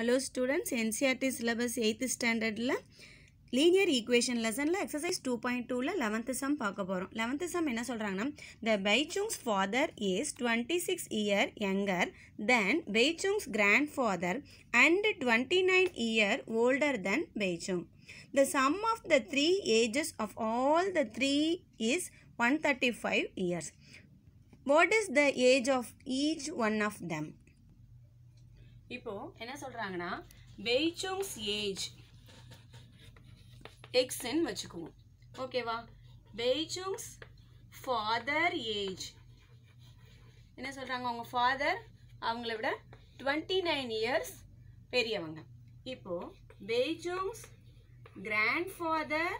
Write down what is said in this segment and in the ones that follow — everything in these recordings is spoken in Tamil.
Hello students, NCRT syllabus 8th standard linear equation lesson la exercise 2.2 la 11th sum paakaporum. 11th sum enna solranga the Beichung's father is 26 year younger than Beichung's grandfather and 29 year older than Beichung. The sum of the three ages of all the three is 135 years. What is the age of each one of them? இப்போ என்ன சொல்றாங்கன்னா வெய்சுங்ஸ் ஏஜ் எக்ஸ்ன்னு வச்சுக்குவோம் ஓகேவா பெய்சுங்ஸ் ஃபாதர் ஏஜ் என்ன சொல்கிறாங்க அவங்க ஃபாதர் அவங்கள விட டுவெண்ட்டி நைன் இயர்ஸ் பெரியவங்க இப்போது பெய்ஜுங்ஸ் கிராண்ட் ஃபாதர்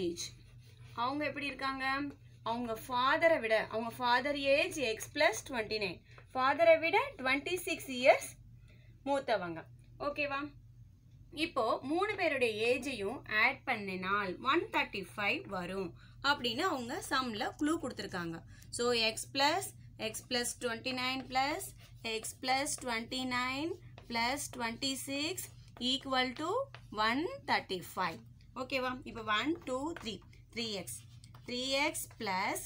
ஏஜ் அவங்க எப்படி இருக்காங்க அவங்க ஃபாதரை விட அவங்க father age X plus twenty nine ஃபாதரை விட டுவெண்ட்டி சிக்ஸ் இயர்ஸ் மூத்தவங்க ஓகேவா இப்போ மூணு பேருடைய ஏஜையும் ஆட் பண்ணினால் ஒன் தேர்ட்டி ஃபைவ் வரும் அப்படின்னு அவங்க சம்மில் க்ளூ கொடுத்துருக்காங்க so X plus X plus twenty nine plus X plus twenty nine plus twenty six equal to one thirty five ஓகேவா இப்போ one two three three X three X plus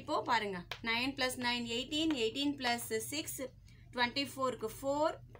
இப்போது பாருங்கள் nine plus nine eighteen eighteen plus six twenty ஃபோருக்கு four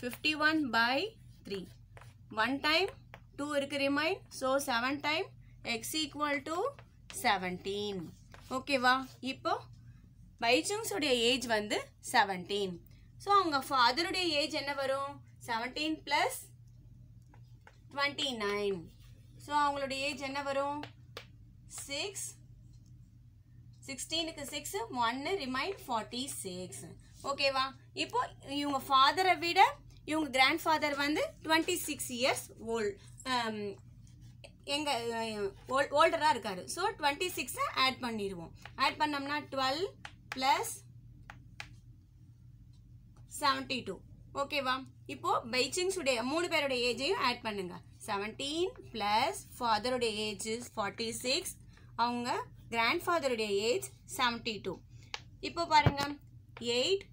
fifty one by three one time two remind. Remind so seven time x equal 17. Seventeen ஓகேவா இப்போ பைஜூங்ஸுடைய ஏஜ் வந்து செவன்டீன் ஸோ அவங்க ஃபாதருடைய ஏஜ் என்ன வரும் seventeen plus twenty nine so அவங்களுடைய ஏஜ் என்ன வரும் சிக்ஸ் சிக்ஸ்டீனுக்கு சிக்ஸ் ஒன்று remind ஃபார்ட்டி சிக்ஸ் ஓகேவா இப்போ இவங்க ஃபாதரை விட இவங்க கிராண்ட் ஃபாதர் வந்து டுவெண்ட்டி சிக்ஸ் இயர்ஸ் ஓல்ட் எங்கள் ஓல் ஓல்டராக இருக்கார் ஸோ டுவெண்ட்டி சிக்ஸை ஆட் பண்ணிடுவோம் ஆட் பண்ணோம்னா டுவெல் ப்ளஸ் செவன்ட்டி டூ ஓகேவா இப்போது பைச்சிங்ஸுடைய மூணு பேருடைய ஏஜையும் ஆட் பண்ணுங்க செவன்டீன் ப்ளஸ் ஃபாதருடைய ஏஜ் ஃபார்ட்டி சிக்ஸ் அவங்க கிராண்ட் ஃபாதருடைய ஏஜ் செவன்ட்டி டூ இப்போ பாருங்கள் eight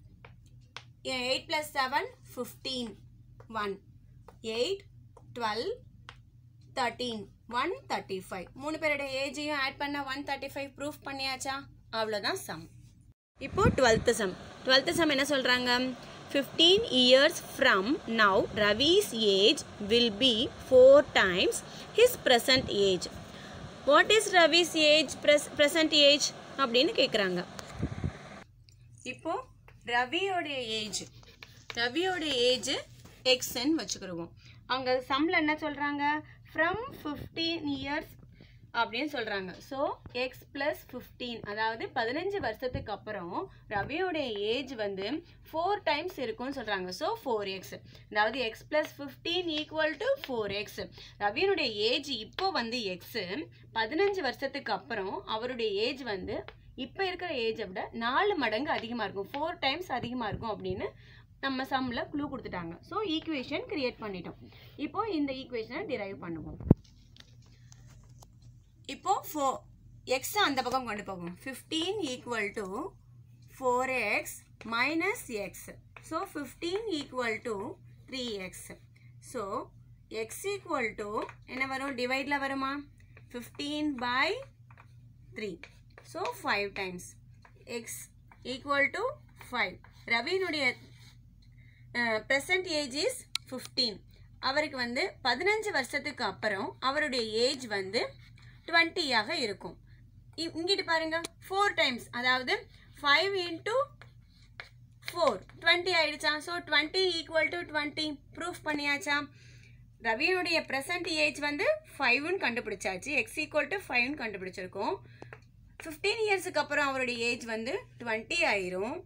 eight plus seven fifteen one eight twelve thirteen one thirty five மூணு பேரோட ஏஜையும் ஆட் பண்ண ஒன் தேர்ட்டி ஃபைவ் ப்ரூஃப் பண்ணியாச்சா அவ்வளோதான் சம் இப்போது டுவெல்த்து சம் டுவெல்த்து சம் என்ன சொல்கிறாங்க fifteen years from now Ravi's age will be four times his present age what is Ravi's age pres present age அப்படின்னு கேட்குறாங்க இப்போது ரவியோடைய ஏஜ் ரவியோட ஏஜ் எக்ஸ்ன்னு வச்சுக்கிடுவோம் அவங்க சம்மில் என்ன சொல்கிறாங்க ஃப்ரம் ஃபிஃப்டீன் இயர்ஸ் அப்படின்னு சொல்கிறாங்க ஸோ எக்ஸ் ப்ளஸ் ஃபிஃப்டீன் அதாவது பதினஞ்சு வருஷத்துக்கு அப்புறம் ரவியோடைய ஏஜ் வந்து ஃபோர் டைம்ஸ் இருக்கும்னு சொல்கிறாங்க ஸோ ஃபோர் எக்ஸ் அதாவது x plus fifteen equal to four x ரவியனுடைய ஏஜ் இப்போ வந்து எக்ஸு பதினஞ்சு வருஷத்துக்கு அப்புறம் அவருடைய ஏஜ் வந்து இப்போ இருக்கிற ஏஜை விட நாலு மடங்கு அதிகமாக இருக்கும் ஃபோர் டைம்ஸ் அதிகமாக இருக்கும் அப்படின்னு நம்ம சம்மில் க்ளூ கொடுத்துட்டாங்க ஸோ ஈக்குவேஷன் க்ரியேட் பண்ணிட்டோம் இப்போது இந்த ஈக்குவேஷனை டிரைவ் பண்ணுவோம் இப்போது ஃபோ எக்ஸை அந்த பக்கம் கொண்டு போகும் fifteen equal to four x minus x so fifteen equal to three x so x equal to என்ன வரும் டிவைடில் வருமா fifteen by three so five times x equal to five ரவியினுடைய ப்ரெசன்ட் ஏஜ் இஸ் ஃபிஃப்டீன் அவருக்கு வந்து பதினஞ்சு வருஷத்துக்கு அப்புறம் அவருடைய ஏஜ் வந்து டுவெண்ட்டியாக இருக்கும் இங்கிட்டு பாருங்க ஃபோர் டைம்ஸ் அதாவது ஃபைவ் இன்டூ ஃபோர் டுவெண்ட்டி ஆயிடுச்சா so twenty equal to twenty proof பண்ணியாச்சா ரவியனுடைய ப்ரெசன்ட் ஏஜ் வந்து ஃபைவ்னு கண்டுபிடிச்சாச்சு எக்ஸ் ஈக்குவல் டு ஃபைவ்னு கண்டுபிடிச்சிருக்கோம் ஃபிஃப்டீன் இயர்ஸுக்கு அப்புறம் அவருடைய ஏஜ் வந்து டுவெண்ட்டி ஆயிரும்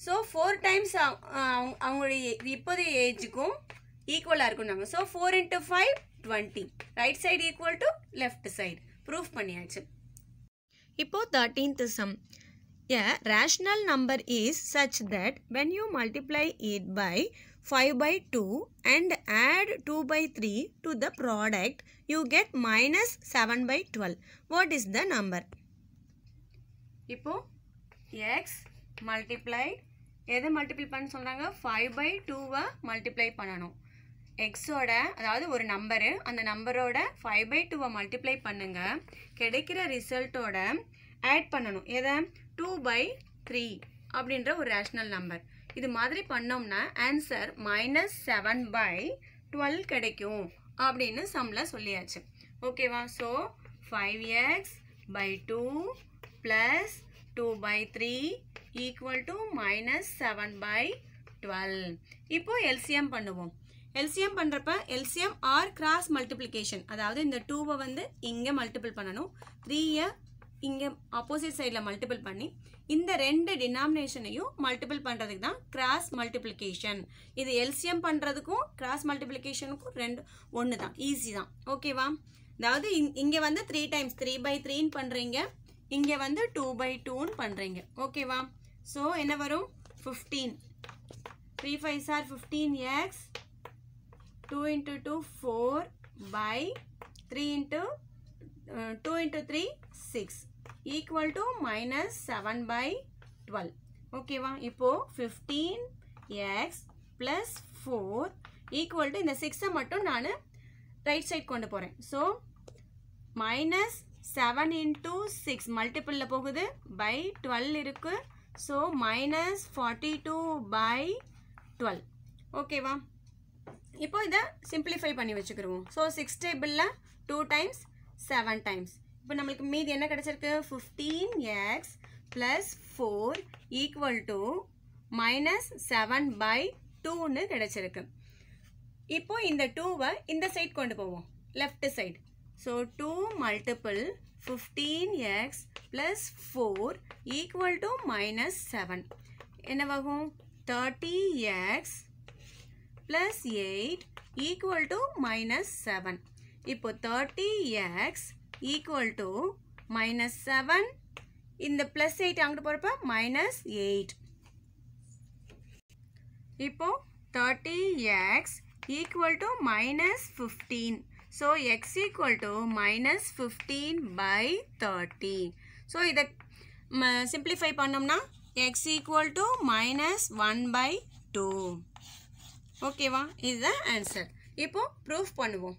So, 4 times the uh, uh age kum, equal are kum, So, 4 into 5, Right side equal to left side. Proof paniyachan. Ipo 13th sum. A rational number is such that when you multiply it by 5 by 2 and add 2 by 3 to the product, you get minus 7 by 12. What is the number? Ipo x multiply எதை மல்டிப்ளை பண்ண சொல்கிறாங்க ஃபைவ் பை டூவை மல்டிப்ளை பண்ணணும் எக்ஸோட அதாவது ஒரு நம்பரு அந்த நம்பரோட ஃபைவ் பை டூவை மல்டிப்ளை பண்ணுங்கள் கிடைக்கிற ரிசல்ட்டோட ஆட் பண்ணணும் எதை டூ பை த்ரீ அப்படின்ற ஒரு ரேஷ்னல் நம்பர் இது மாதிரி பண்ணோம்னா answer minus seven by twelve கிடைக்கும் அப்படின்னு சம்மில் சொல்லியாச்சு ஓகேவா so five x by two plus 2 by 3 equal to minus 7 by 12. இப்போ LCM பண்ணுவோம். LCM பண்ணுறப்ப LCM or cross multiplication. அதாவது இந்த 2 வந்து இங்க multiple பண்ணனும். 3 இங்க opposite sideல multiple பண்ணி இந்த ரெண்டு denominationையும் multiple பண்டுதுக்கு தான் cross multiplication. இது LCM பண்டுதுக்கும் cross multiplicationுக்கும் ரெண்டு ஒன்று தான். easy தான். okay வா? அதாவது இங்க வந்து 3 times 3 by 3 பண்ணுறீங்க. இங்கே வந்து டூ பை டூன்னு பண்ணுறீங்க ஓகேவா ஸோ என்ன வரும் fifteen three five sir fifteen x two 2 two four by three into two into three six equal to minus seven by twelve ஓகேவா இப்போது fifteen x plus four equal to இந்த சிக்ஸை மட்டும் நான் ரைட் சைட் கொண்டு போகிறேன் so minus seven into six மல்டிப்புளில் போகுது பை டுவெல் இருக்குது so minus forty two by twelve ஓகேவா இப்போ இதை சிம்பிளிஃபை பண்ணி வச்சுக்கிடுவோம் ஸோ சிக்ஸ் டேபிளில் டூ டைம்ஸ் செவன் டைம்ஸ் இப்போ நம்மளுக்கு மீதி என்ன கிடச்சிருக்கு fifteen x plus four equal to minus seven by டூன்னு கிடச்சிருக்கு இப்போ இந்த டூவை இந்த சைட் கொண்டு போவோம் left side So 2 multiple 15x plus 4 equal to minus 7. என்னவாகும் 30x plus 8 equal to minus 7. இப்போ 30x equal to minus 7. இந்த plus 8 அங்குடு பொருப்பா minus 8. இப்போ 30x equal to minus 15. So, x equal to minus 15 by 13. So, இதை simplify பண்ணம் பண்ணம்னா, x equal to minus 1 by 2. Okay வா, இது the answer. இப்போ, proof பண்ணுவோம்.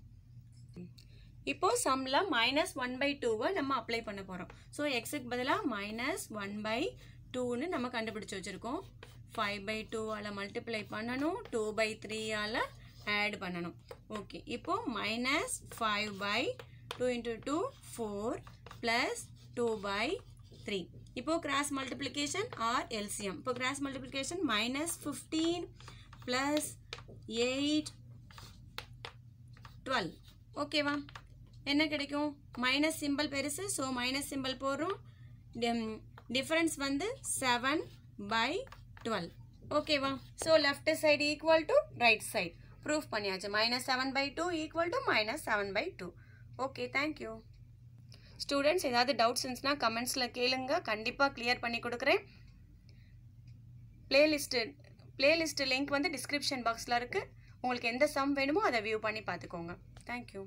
இப்போ sumல minus 1 by 2 வா நம்ம அப்ளை பண்ண போகிறோம் ஸோ எக்ஸுக்கு பதிலாக மைனஸ் ஒன் பை டூன்னு நம்ம கண்டுபிடுச் சொச்சிருக்கும். கண்டுபிடிச்சி வச்சுருக்கோம் ஃபைவ் பை டூவால் மல்டிப்ளை பண்ணணும் டூ பை த்ரீயால் ஆட் பண்ணணும் ஓகே இப்போது minus five by two into two four plus two by three இப்போது கிராஸ் மல்டிப்ளிகேஷன் ஆர் எல்சிஎம் இப்போ cross multiplication minus fifteen plus eight twelve ஓகேவா என்ன கிடைக்கும் மைனஸ் சிம்பிள் பெருசு ஸோ மைனஸ் சிம்பிள் போடுறோம் டிஃப்ரென்ஸ் வந்து செவன் பை டுவெல் ஓகேவா so left side equal to right side proof பண்ணியாச்சு minus seven by two equal to minus seven by two okay thank you students ஏதாவது டவுட்ஸ் இருந்துச்சுன்னா கமெண்ட்ஸில் கேளுங்க கண்டிப்பாக கிளியர் பண்ணி கொடுக்குறேன் பிளேலிஸ்ட்டு பிளேலிஸ்ட் லிங்க் வந்து டிஸ்கிரிப்ஷன் பாக்ஸில் இருக்குது உங்களுக்கு எந்த சம் வேணுமோ அதை வியூ பண்ணி பார்த்துக்கோங்க தேங்க்யூ